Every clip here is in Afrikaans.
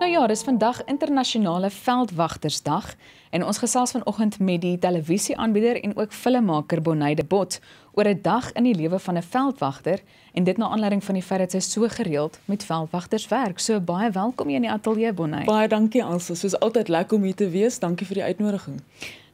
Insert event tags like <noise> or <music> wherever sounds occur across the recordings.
Nou ja, dis vandag internasionale veldwagtersdag en ons gesels vanoggend met die televisieaanbieder en ook filmmaker Bonnie de Bot oor 'n dag in die lewe van 'n veldwagter en dit na aanleiding van die feit dat sy so gereeld met veldwagters werk. So baie welkom hier in die ateljee Bonnie. Baie dankie Ansel, soos altyd lekker om hier te wees. Dankie vir die uitnodiging.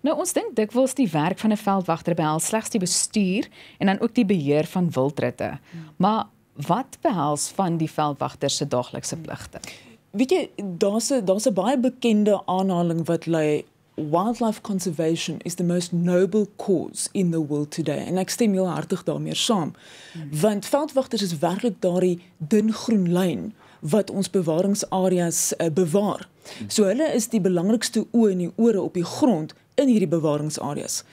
Nou ons dink dikwels die werk van 'n veldwagter behels slegs die bestuur en dan ook die beheer van wildritte. Hmm. Maar wat behels van die veldwagter se daaglikse pligte? Hmm weet jy daar's 'n daar's 'n baie bekende aanhaling wat lei Wildlife conservation is the most noble cause in the world today and ek stem heel hartig daarmee saam mm -hmm. want veldwagters is werklik daardie dun groen lyn wat ons bewaringsareas uh, eh, bewaar. Mm -hmm. So hulle is die belangrikste oë en die ore op die grond in hierdie bewaringsareas.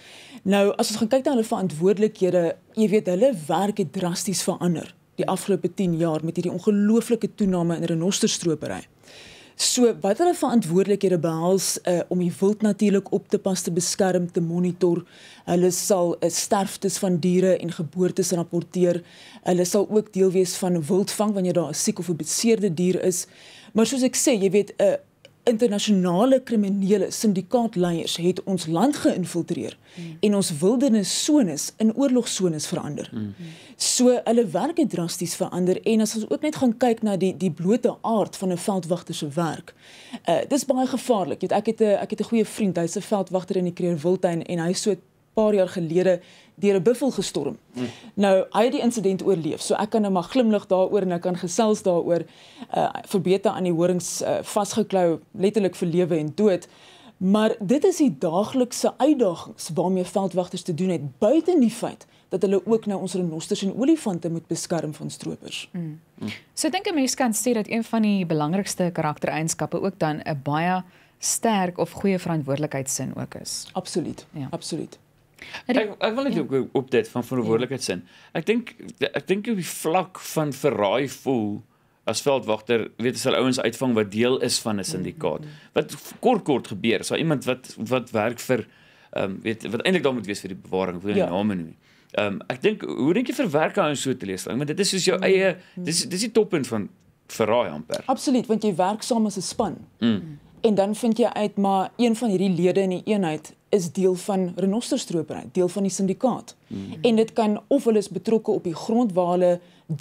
Nou as ons gaan kyk na hulle verantwoordelikhede, jy weet hulle werk het drasties verander die afgelope 10 jaar met hierdie ongelooflike toename in renosterstropery. So wat hulle verantwoordelikhede behels uh, om die wild natuurlik op te pas, te beskerm, te monitor. Hulle sal uh, sterftes van diere en geboortes rapporteer. Hulle sal ook deel wees van wildvang wanneer daar 'n siek of 'n beseerde dier is. Maar soos ek sê, jy weet 'n uh, eh, internasionale kriminele sindikaatleiers het ons land geïnfiltreer mm. en ons wildernissones in oorlogsones verander. Mm. So hulle werk het drasties verander en as ons ook net gaan kyk na die die blote aard van 'n veldwagter se werk. Uh dis baie gevaarlik. Jy weet ek het 'n ek het 'n goeie vriend, hy's 'n veldwagter in die Kreer Wildtuin en hy so paar jaar gelede deur 'n buffel gestorm. Mm. Nou hy het die insident oorleef, so ek kan nou maar glimlig daaroor en ek kan gesels daaroor uh verbeter aan die horings uh, vasgeklou uh, letterlik vir lewe en dood. Maar dit is die daaglikse uitdagings waarmee veldwagters te doen het buite die feit dat hulle ook nou ons renosters en olifante moet beskerm van stroopers. Mm. So ek dink 'n mens kan sê dat een van die belangrikste karaktereienskappe ook dan 'n baie sterk of goeie verantwoordelikheidsin ook is. Absoluut. Ja. Absoluut. Ek ek wil net ja. op, op dit van verantwoordelikheid ja. sin. Ek dink ek dink op die vlak van verraai voel as veldwagter, weet as hulle ouens uitvang wat deel is van 'n syndikaat. Mm, mm. Wat kort kort gebeur, is daar iemand wat wat werk vir ehm um, weet wat eintlik daar moet wees vir die bewaring, wil nie ja. name noem nie. Ehm um, ek dink hoe dink jy verwerk hy so te lees? Want dit is soos jou mm. eie mm. dis dis die toppunt van verraai amper. Absoluut, want jy werk saam as 'n span. Mm. En dan vind jy uit maar een van hierdie lede in die eenheid is deel van renosterstropery, deel van die syndikaat. Mm. En dit kan of hulle is betrokke op die grond waar hulle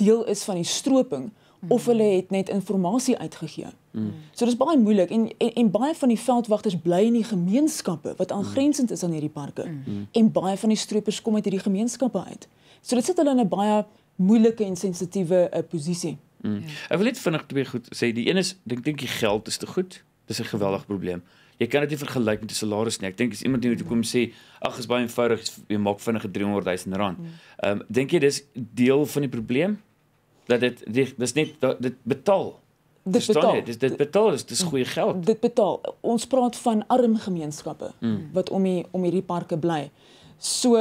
deel is van die stroping of hulle het net inligting uitgegee. Mm. So dis baie moeilik en, en en baie van die veldwagters bly in die gemeenskappe wat mhm. aangrensend is aan hierdie parke. Mm. En baie van die stroopers kom uit hierdie gemeenskappe uit. So dit sit hulle in 'n baie moeilike en sensitiewe uh, posisie. Mm. Ek wil net vinnig twee goed sê. Die een is dink dink die geld is te goed. Dis 'n geweldige probleem. Jy kan dit nie vergelyk met 'n salaris nie. Ek dink as iemand hier toe kom sê, "Ag, is baie eenvoudig, jy maak vinnige 300 000 rand." Mm. Ehm, um, dink jy dis deel van die probleem? Dat dit dis net dit betaal. Dit betaal. Dit, dit, dit betaal, dis dis goeie mm. geld. Dit betaal. Ons praat van arm gemeenskappe mm. wat om die, om hierdie parke bly. So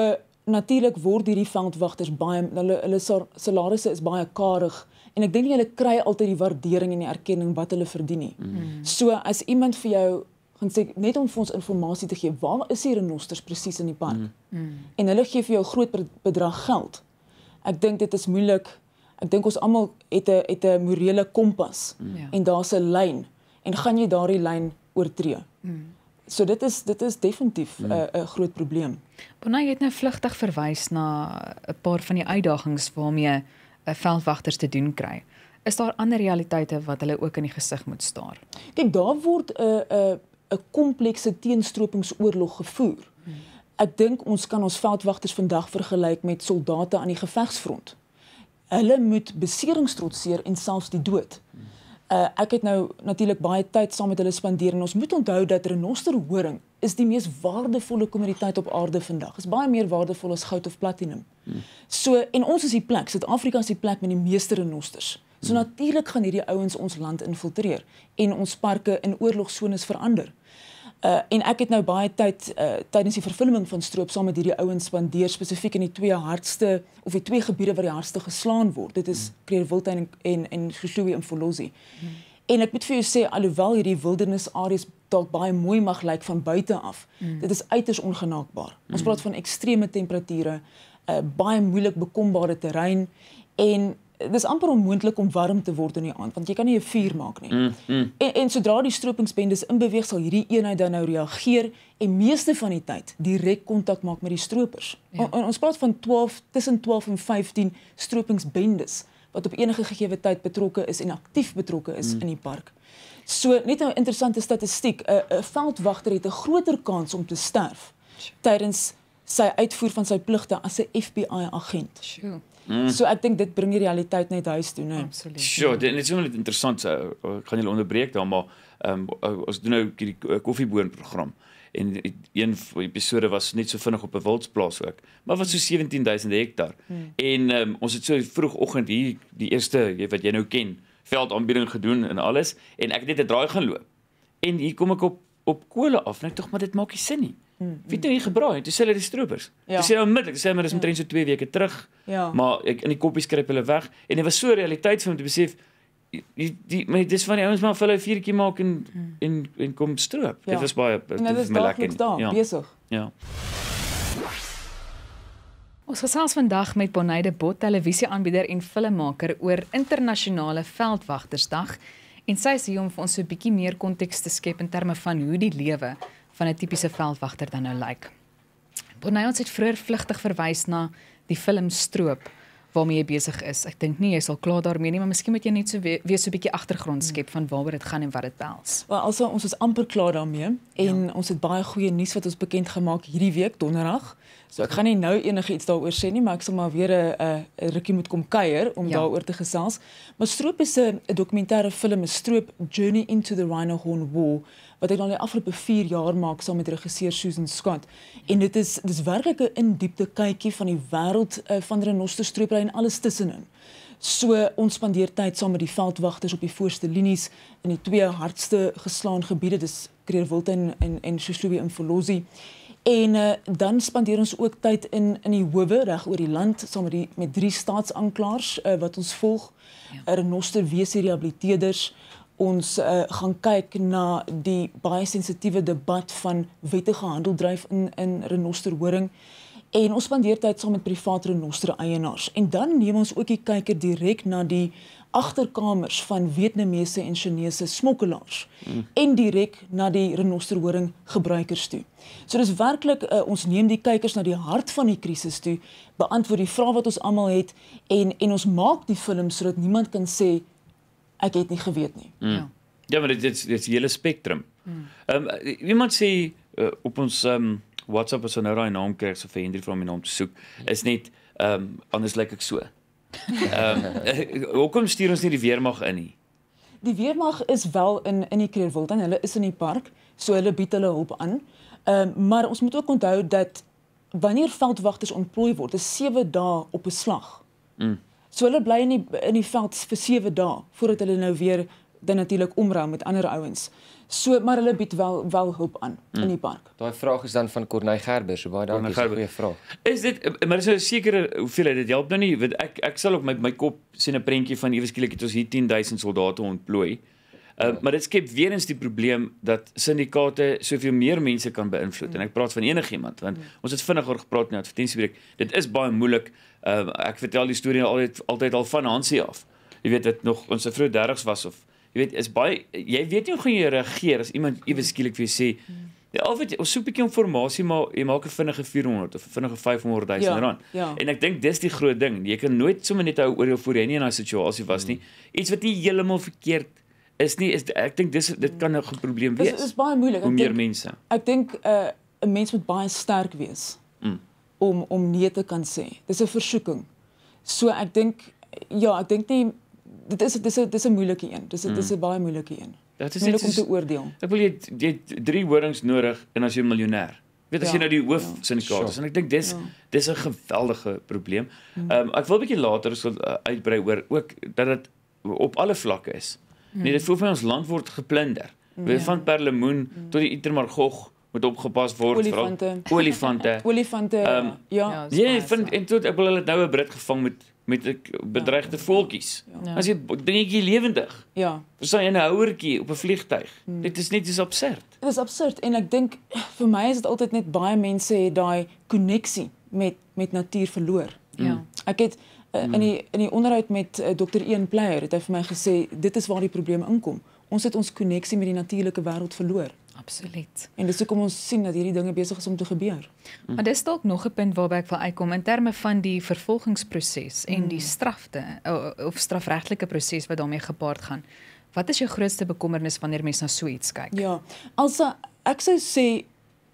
natuurlik word hierdie veldwagters baie hulle hulle salarisse is baie karig. Ehm en ek dink jy hulle kry altyd die waardering en die erkenning wat hulle verdien nie. Mm. mm. So as iemand vir jou gaan sê net om vir ons inligting te gee, waar is hier renosters presies in die park? Mm. mm. En hulle gee vir jou groot bedrag geld. Ek dink dit is moeilik. Ek dink ons almal het 'n het 'n morele kompas mm. Ja. en daar's 'n lyn en gaan jy daardie lyn oortree? Mm. So dit is dit is definitief 'n mm. 'n groot probleem. Bonnie het nou vlugtig verwys na 'n paar van die uitdagings waarmee veldwagters te doen kry. Is daar ander realiteite wat hulle ook in die gesig moet staar? Kyk, daar word 'n uh, 'n uh, 'n komplekse teenstropingsoorlog gevoer. Hmm. Ek dink ons kan ons veldwagters vandag vergelyk met soldate aan die gevegsfront. Hulle moet beserings trotseer en selfs die dood. Hmm. Uh, ek het nou natuurlik baie tyd saam met hulle spandeer en ons moet onthou dat renosterhoring is die mees waardevolle kommoditeit op aarde vandag. Is baie meer waardevol as goud of platina. Hmm. So en ons is die plek, Suid-Afrika is die plek met die meeste renosters. So hmm. natuurlik gaan hierdie ouens ons land infiltreer en ons parke in oorlogsones verander. Uh en ek het nou baie tyd uh tydens die vervulling van stroop saam met hierdie ouens spandeer spesifiek in die twee hardste of die twee gebiede waar die hardste geslaan word. Dit is hmm. Krugerwildtuin en en Gesloe en Volosi. Hmm. En ek moet vir jou sê alhoewel hierdie wildernisareas dalk baie mooi mag lyk van buite af. Mm. Dit is uiters ongenaakbaar. Mm. Ons praat van ekstreeme temperature, 'n uh, eh, baie moeilik bekombare terrein en dis amper onmoontlik om warm te word in die aand want jy kan nie 'n vuur maak nie. Mm. Mm. En, en sodra die stroopingsbendes in beweeg sal hierdie eenheid dan nou reageer en meeste van die tyd direk kontak maak met die stroopers. Ja. O, ons praat van 12 tussen 12 en 15 stroopingsbendes wat op enige gegee tyd betrokke is en aktief betrokke is mm. in die park. So net nou 'n interessante statistiek, 'n uh, veldwagter het 'n groter kans om te sterf tydens sy uitvoer van sy pligte as 'n FBI agent. Mm. So ek dink dit bring die realiteit net huis toe, né? Absoluut. Sure, so, dit is net interessant. So, eh, ek gaan julle onderbreek dan maar ehm um, ons doen nou hierdie eh, koffieboon program en een episode was net so vinnig op 'n wildsplaas ook maar wat so 17000 hektar hmm. en um, ons het so vroegoggend hier die eerste jy wat jy nou ken veldaanbieding gedoen en alles en ek het net 'n draai gaan loop. En hier kom ek op op kole af. Net tog maar dit maak nie sin nie. Hmm, hmm. Wie het nou hier gebraai? Dis ja. hulle die stroopers. Dis ja. nou onmiddellik. Dis sê maar dis omtrent so 2 weke terug. Ja. Maar ek in die koppies skryp hulle weg en dit was so realiteit vir my om te besef die die maar dis van die ouens maar vir hulle 'n vuurtjie maak en, hmm. en en en kom stroop. Ja. Dit was baie dit was lekker. Ja. Besig. Ja. Ons gesels vandag met Bonnie Bot, televisieaanbieder en filmmaker oor internasionale veldwagtersdag en sy is hier om vir ons so 'n bietjie meer konteks te skep in terme van hoe die lewe van 'n tipiese veldwagter dan nou lyk. Bonnie ons het vroeër vlugtig verwys na die film Stroop waarmee jy besig is. Ek dink nie jy sal klaar daarmee nie, maar miskien moet jy net so weer we, so 'n bietjie agtergrond skep van waaroor dit gaan en wat dit behels. Wel, also ons is amper klaar daarmee en ja. ons het baie goeie nuus wat ons bekend gemaak hierdie week donderdag. So ek gaan nie nou enigiets daaroor sê nie, maar ek sal maar weer 'n 'n rukkie moet kom kuier om ja. daaroor te gesels. Maar Stroop is 'n dokumentêre film, 'n Stroop Journey into the Rhino Horn War wat hy dan die afgelope 4 jaar maak saam met regisseur Susan Scott. En dit is dis werklik 'n indiepte kykie van die wêreld uh, eh, van Renoster Stroopery en alles tussenin. So ons spandeer tyd saam met die veldwagters op die voorste linies in die twee hardste geslaan gebiede, dis Creerwiltin en en Sesloe in Volosi. En uh, dan spandeer ons ook tyd in in die howe reg oor die land saam met die met drie staatsanklaers uh, wat ons volg. Ja. Renoster wese rehabiliteerders ons uh, gaan kyk na die baie sensitiewe debat van wettige handeldryf in in renosterhoring en ons spandeer tyd saam met private renoster eienaars en dan neem ons ook die kykker direk na die agterkamers van Vietnamese en Chinese smokkelaars mm. en direk na die renosterhoring gebruikers toe. So dis werklik uh, ons neem die kykers na die hart van die krisis toe, beantwoord die vrae wat ons almal het en en ons maak die film sodat niemand kan sê ek het nie geweet nie. Mm. Ja. Ja, maar dit dit's dit's hele spektrum. Mm. Ehm mm. um, iemand sê uh, op ons ehm um, WhatsApp as hulle nou daai naam kry so vir Hendrie van my naam te soek, is net ehm um, anders lyk ek so. Ehm um, <laughs> hoekom stuur ons nie die weermag in nie? Die weermag is wel in in die Kreerwild en hulle is in die park, so hulle bied hulle hulp aan. Ehm um, maar ons moet ook onthou dat wanneer veldwagters ontplooi word, is 7 dae op 'n slag. Mm. So hulle bly in die in die veld vir 7 dae voordat hulle nou weer dan natuurlik omrou met ander ouens. So maar hulle bied wel wel hulp aan hmm. in die hmm. park. Daai vraag is dan van Corney Gerber, so baie dankie vir die vraag. Is dit maar is 'n sekere hoeveelheid dit help nou nie, want ek ek sal op my my kop sien 'n prentjie van ewe skielik het ons hier 10000 soldate ontplooi. Uh, ja. maar dit skep weer eens die probleem dat syndikaate soveel meer mense kan beïnvloed en mm. ek praat van enigiemand want mm. ons het vinnig oor gepraat in die advertensiebreek. Dit is baie moeilik. Uh, ek vertel die storie altyd altyd al van Hansie af. Jy weet dit nog ons vrou 30s was of jy weet is baie jy weet nie hoe gaan jy reageer as iemand ewe mm. skielik vir jou sê Ja, of jy, ons soek 'n bietjie informasie maar jy maak 'n vinnige 400 of 'n vinnige 500 ja, duisend ja, rand. Ja. En ek dink dis die groot ding. Jy kan nooit sommer net hou oor jou voor jy nie in daai situasie was nie. Iets wat nie heeltemal verkeerd is nie is ek dink dis dit kan nou 'n probleem wees. Dis is baie moeilik. Hoe meer mense. Ek dink 'n uh, eh, 'n mens moet baie sterk wees mm. om om nee te kan sê. Dis 'n versoeking. So ek dink ja, ek dink nie dit is dis is dis 'n moeilike een. Dis dis mm. 'n baie moeilike een. Ja, dit is moeilik om te oordeel. Ek wil jy jy drie horings nodig en as jy 'n miljonair Dit is ja, nou die hoof ja, sindikaat. Sure. En ek dink dis ja. dis 'n geweldige probleem. Mm. Ehm mm. um, ek wil 'n bietjie later so eh, uitbrei oor ook dat dit op alle vlakke is. Hmm. Nee, dit voel vir ons land word geplunder. Hmm. Van ja. Perlemoen hmm. tot die Itermar Gogh moet opgepas word vir olifante. Vooral, olifante. olifante. Um, <laughs> ehm, ja. Ja, ja nee, vind, en toe ek wil hulle nou 'n Brit gevang met met ja. bedreigde ja. voeltjies. Ja. As jy dingetjie lewendig. Ja. Ons sien 'n houertjie op 'n vliegtyg. Hmm. Dit is net dis absurd. Dit is absurd en ek dink vir my is dit altyd net baie mense het daai koneksie met met natuur verloor. Ja. Ek het Eh, in hmm. die in die onderhoud met uh, eh, Dr. Ian Pleier het hy vir my gesê dit is waar die probleme inkom. Ons het ons koneksie met die natuurlike wêreld verloor. Absoluut. En dis hoekom ons sien dat hierdie dinge besig is om te gebeur. Mm. Maar dis dalk nog 'n punt waarby ek wil uitkom in terme van die vervolgingsproses en mm. die hmm. strafte of strafregtelike proses wat daarmee gepaard gaan. Wat is jou grootste bekommernis wanneer mens na so iets kyk? Ja. Alsa ek sou sê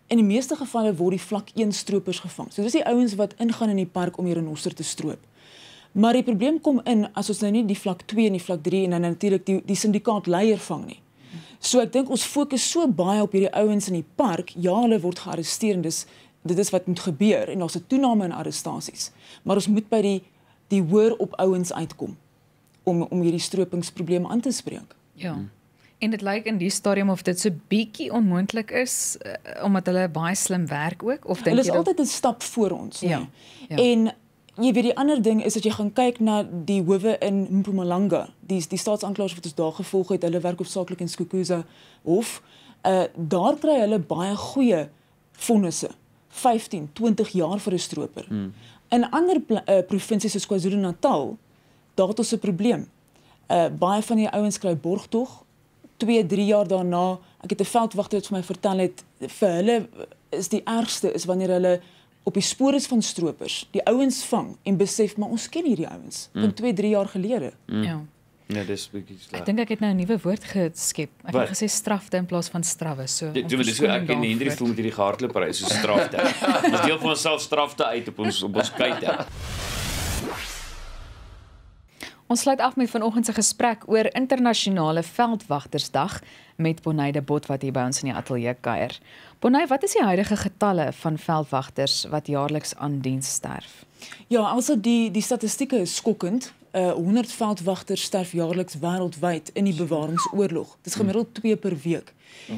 In die meeste gevalle word die vlak 1 stroopers gevang. So dis die ouens wat ingaan in die park om hier 'n renoster te stroop. Maar die probleem kom in as ons nou nie die vlak 2 en die vlak 3 en dan natuurlik die die syndikaat leier vang nie. So ek dink ons fokus so baie op hierdie ouens in die park. Ja, hulle word gearresteer en dis dit is wat moet gebeur en daar's 'n toename in arrestasies. Maar ons moet by die die hoor op ouens uitkom om om hierdie stroopingsprobleem aan te spreek. Ja. Hmm. En dit lyk in die stadium of dit so bietjie onmoontlik is uh, omdat hulle baie slim werk ook of dink jy Hulle is altyd 'n stap voor ons. Ja. Nee. ja. En jy weet die ander ding is dat jy gaan kyk na die howe in Mpumalanga. Die die staatsaanklaers wat ons daar gevolg het, hulle werk hoofsaaklik in Skukuza of uh, eh, daar kry hulle baie goeie vonnisse. 15, 20 jaar vir 'n stroper. Hmm. In ander uh, eh, provinsies soos KwaZulu-Natal, daar het ons 'n probleem. Uh, baie van die ouens kry borgtog 2, 3 jaar daarna, ek het 'n veldwagter wat vir my vertel het vir hulle is die ergste is wanneer hulle op die spoor is van stroopers, die ouens vang en besef maar ons ken hierdie ouens mm. van 2, 3 jaar gelede. Mm. Ja. Ja, dis bietjie sleg. Ek dink ek het nou 'n nuwe woord geskep. Ek het gesê strafte in plaas van strawwe. So Ja, dis hoe ek en Hendrie voel met hierdie hardloopry, so strafte. Dis <laughs> deel van ons self strafte uit op ons op ons kykte. Ons sluit af met vanoggend se gesprek oor internasionale veldwagtersdag met Bonnie Bot wat hier by ons in die ateljee kuier. Bonnie, wat is die huidige getalle van veldwagters wat jaarliks aan diens sterf? Ja, also die die statistieke is skokkend. Uh 100 veldwagters sterf jaarliks wêreldwyd in die bewaringsoorlog. Dit is hmm. gemiddeld 2 per week.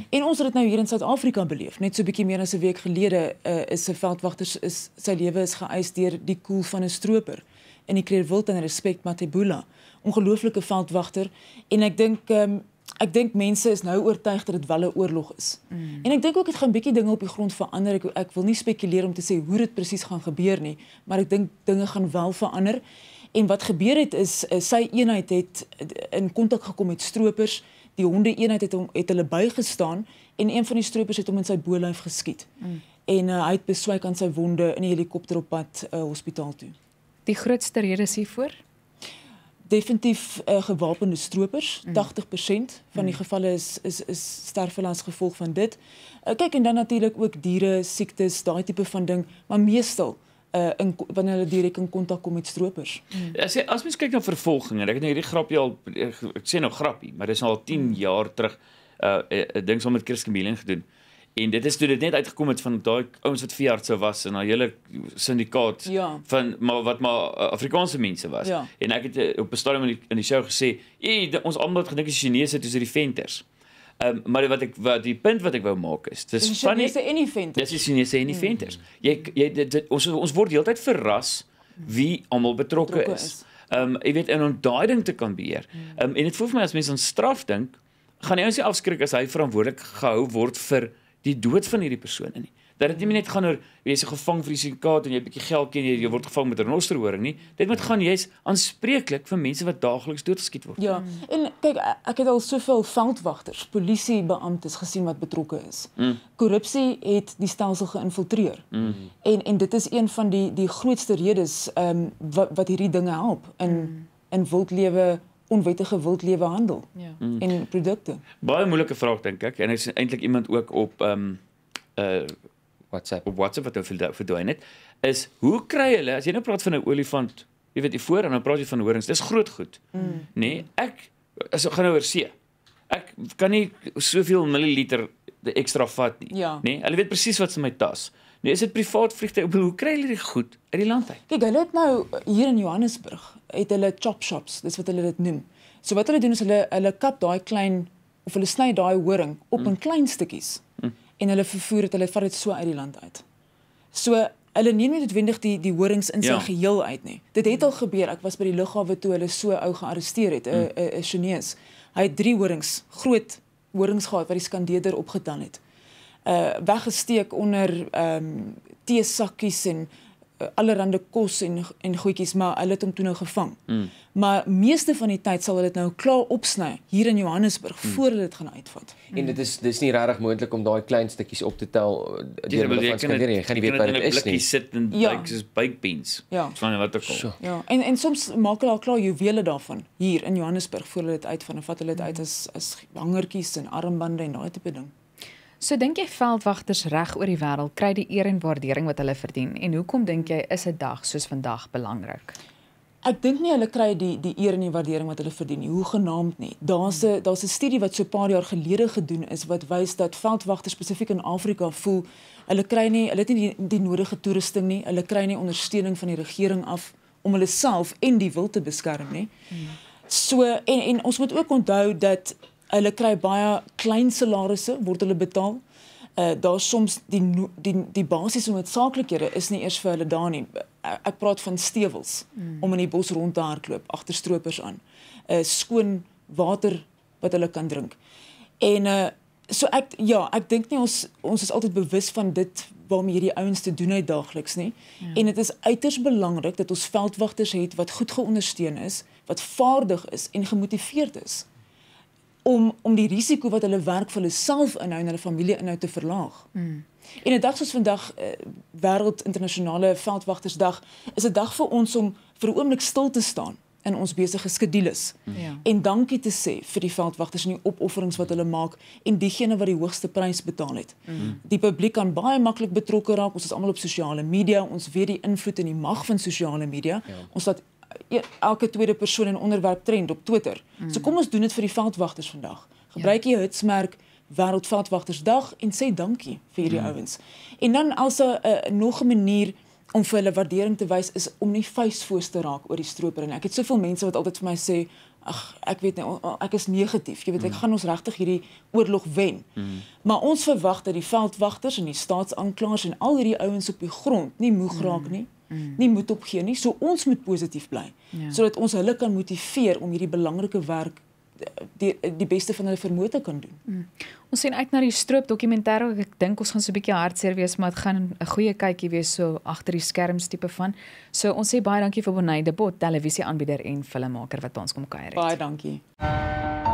En ons het dit nou hier in Suid-Afrika beleef. Net so bietjie meer as 'n week gelede uh is 'n veldwagter is sy lewe is geëis deur die koel van 'n stroper in die Kreerwild en respek Matebula, ongelooflike veldwagter en ek dink um, ek dink mense is nou oortuig dat dit wel 'n oorlog is. Mm. En ek dink ook dit gaan bietjie dinge op die grond verander. Ek ek wil nie spekuleer om te sê hoe dit presies gaan gebeur nie, maar ek dink dinge gaan wel verander. En wat gebeur het is eh, sy eenheid het eh, in kontak gekom met stroopers. Die honde eenheid het hom het hulle bygestaan en een van die stroopers het hom in sy bolyf geskiet. Mm. En uh, hy het beswyk aan sy wonde in die helikopter op pad uh, hospitaal toe die grootste redes hiervoor? Definitief uh, gewapende stroopers. Mm. 80% van die mm. gevalle is is is sterfelans gevolg van dit. Uh, kyk en dan natuurlik ook diere siektes, daai tipe van ding, maar meestal uh in wanneer hulle direk in kontak kom met stroopers. Mm. As jy as mens kyk na vervolginge, ek het nou hierdie grapjie al ek, ek sê nou grappie, maar dit is al 10 mm. jaar terug uh 'n ding so met Chris Kemelin gedoen. Uh en dit is toe dit net uitgekom het van daai ouens wat veearts sou was en 'n hele syndikaat ja. van maar wat maar eh, Afrikaanse mense was. Ja. En ek het eh, op 'n stadium in die, in die show gesê, ons almal het gedink die Chinese toe sit die venters. Um, maar wat ek wat die punt wat ek wou maak is dis van die Chinese en die venters. Dis die Chinese en die hmm. venters. Jy jy dit, dit, ons ons word heeltyd verras wie almal betrokke is. Ehm um, jy weet in daai ding te kan beheer. Mm. Ehm um, en dit voel vir my as mense aan straf dink, gaan die ouens nie afskrik as hy verantwoordelik gehou word vir die dood van hierdie persone nie. Dat dit nie net gaan oor jy is gevang vir die sinkaat en jy het 'n bietjie geld en jy, jy word gevang met 'n roster hoor nie. Dit moet gaan jy's aanspreeklik vir mense wat daagliks doodgeskiet word. Ja. En kyk, ek het al soveel veldwagters, polisiebeamptes gesien wat betrokke is. Mm. Korrupsie mm. het die stelsel geïnfiltreer. Mm. En en dit is een van die die grootste redes ehm um, wat, wat hierdie dinge help in mm. in wildlewe onwettige wildlewe handel ja. Mm. en produkte. Baie moeilike vraag dink ek en ek er sien eintlik iemand ook op ehm um, uh WhatsApp op WhatsApp wat hulle nou verdoen het is hoe kry hulle as jy nou praat van 'n olifant, jy weet jy voor en nou praat jy van horings, dis groot goed. Mm. Nê? Nee, ek as ek gaan nou oor see. Ek kan nie soveel milliliter die ekstra vat nie, ja. nê? Nee, hulle weet presies wat's in my tas. Nee, is dit privaat vliegte? Hoe kry hulle dit goed uit die land uit? Kyk, hulle het nou hier in Johannesburg het hulle chop shops, dis wat hulle dit noem. So wat hulle doen is hulle hulle kap daai klein of hulle sny daai horing op mm. in mm. klein stukkies. Mm. En hulle vervoer dit, hulle vat dit so uit die land uit. So hulle neem nie noodwendig die die horings in ja. sy geheel uit nie. Dit het al gebeur. Ek was by die lughawe toe hulle so ou gearresteer het, 'n mm. 'n eh, eh, eh, Chinese. Hy het drie horings, groot horings gehad wat die skandeerder opgetand het. Uh weggesteek onder ehm um, teesakkies en Eh, allerlei kos en en goedjies, maar hulle het hom toe nou gevang. Mm. Maar meeste van die tyd sal hulle dit nou klaar opsny hier in Johannesburg mm. voor hulle dit gaan uitvat. Mm. En dit is dis nie regtig moontlik om daai klein stukkies op te tel eh, deur hulle van skandeer jy gaan nie weet wat dit is nie. Hulle sit in ja. bikes soos bikebeens. Ja. Van wat ek kom. So. Ja. En en soms maak hulle al klaar juwele daarvan hier in Johannesburg voor hulle dit uitvat en vat hulle dit uit as as hangertjies en armbande en daai tipe ding. So dink jy veldwagters reg oor die wêreld kry die eer en waardering wat hulle verdien en hoekom dink jy is 'n dag soos vandag belangrik? Ek dink nie hulle kry die die eer en die waardering wat hulle verdien nie, hoegenaamd nie. Daar's hmm. 'n daar's 'n studie wat so 'n paar jaar gelede gedoen is wat wys dat veldwagters spesifiek in Afrika voel hulle kry nie hulle het nie die, die nodige toerusting nie, hulle kry nie ondersteuning van die regering af om hulle self en die wild te beskerm nie. Hmm. So en en ons moet ook onthou dat Hulle kry baie klein salarisse word hulle betaal. Uh daar soms die die die basiese noodsaaklikhede is nie eers vir hulle daar nie. Eh, ek praat van stewels mm. om in die bos rond te hardloop agter stroopers aan. Uh skoon water wat hulle kan drink. En uh so ek ja, ek dink nie ons ons is altyd bewus van dit waarmee hierdie ouens te doen uit daagliks nie. Ja. En dit is uiters belangrik dat ons veldwagters het wat goed geondersteun is, wat vaardig is en gemotiveerd is om om die risiko wat hulle werk vir hulle self inhou en hulle familie inhou te verlaag. Mm. En 'n dag soos vandag uh, wêreld internasionale veldwagtersdag is 'n dag vir ons om vir 'n oomblik stil te staan in ons besige skedules mm. en dankie te sê vir die veldwagters en die opofferings wat hulle maak en diegene wat die hoogste prys betaal het. Mm. Die publiek kan baie maklik betrokke raak. Ons is almal op sosiale media. Ons weet die invloed en die mag van sosiale media. Ja. Ons laat E, elke tweede persoon in onderwerp trend op Twitter. Mm. So kom ons doen dit vir die veldwagters vandag. Ja. Gebruik ja. die hitsmerk wêreldveldwagtersdag en sê dankie vir hierdie ja. ouens. En dan as 'n uh, nog 'n manier om vir hulle waardering te wys is om nie vuisvoos te raak oor die stroper en ek het soveel mense wat altyd vir my sê Ag ek weet nie ek is negatief jy weet ek mm. gaan ons regtig hierdie oorlog wen. Mm. Maar ons verwag dat die veldwagters en die staatsaanklaers en al hierdie ouens op die grond nie moeg mm. raak nie. Mm. Mm. nie moet opgee nie. So ons moet positief bly ja. sodat ons hulle kan motiveer om hierdie belangrike werk die die beste van hulle vermoë te kan doen. Mm. Ons sien uit na die stroop dokumentêr wat ek dink ons gaan so 'n bietjie hartseer wees, maar dit gaan 'n goeie kykie wees so agter die skerms tipe van. So ons sê baie dankie vir Bonnie Debot, televisieaanbieder en filmmaker wat ons kom kuier het. Baie dankie.